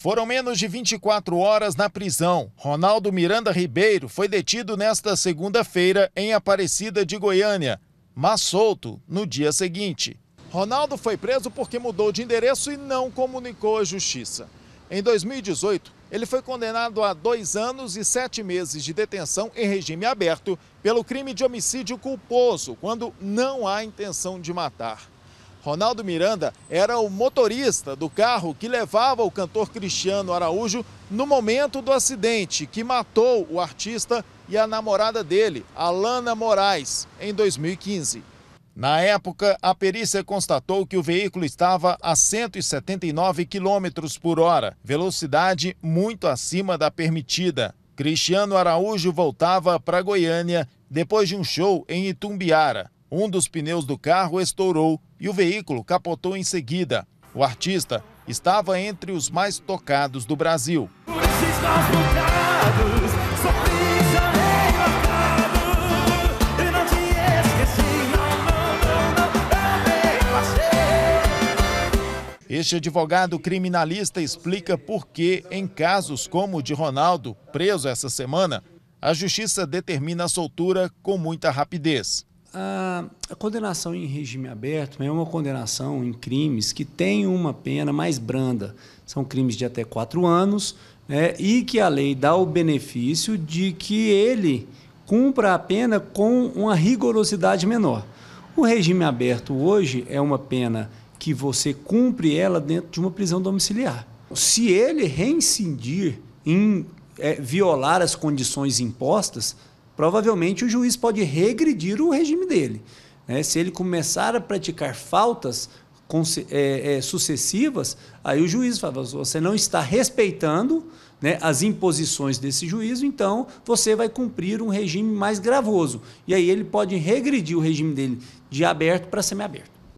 Foram menos de 24 horas na prisão. Ronaldo Miranda Ribeiro foi detido nesta segunda-feira em Aparecida de Goiânia, mas solto no dia seguinte. Ronaldo foi preso porque mudou de endereço e não comunicou à justiça. Em 2018, ele foi condenado a dois anos e sete meses de detenção em regime aberto pelo crime de homicídio culposo, quando não há intenção de matar. Ronaldo Miranda era o motorista do carro que levava o cantor Cristiano Araújo no momento do acidente que matou o artista e a namorada dele, Alana Moraes, em 2015. Na época, a perícia constatou que o veículo estava a 179 km por hora, velocidade muito acima da permitida. Cristiano Araújo voltava para Goiânia depois de um show em Itumbiara. Um dos pneus do carro estourou e o veículo capotou em seguida. O artista estava entre os mais tocados do Brasil. Este advogado criminalista explica por que, em casos como o de Ronaldo, preso essa semana, a justiça determina a soltura com muita rapidez a, a, condenação em regime aberto é uma condenação em crimes que tem uma pena mais branda. São crimes de até quatro anos né, e que a lei dá o benefício de que ele cumpra a pena com uma rigorosidade menor. O regime aberto hoje é uma pena que você cumpre ela dentro de uma prisão domiciliar. Se ele reincidir em é, violar as condições impostas, provavelmente o juiz pode regredir o regime dele. Né? Se ele começar a praticar faltas é, é, sucessivas, aí o juiz fala: você não está respeitando né, as imposições desse juízo, então você vai cumprir um regime mais gravoso. E aí ele pode regredir o regime dele de aberto para semiaberto.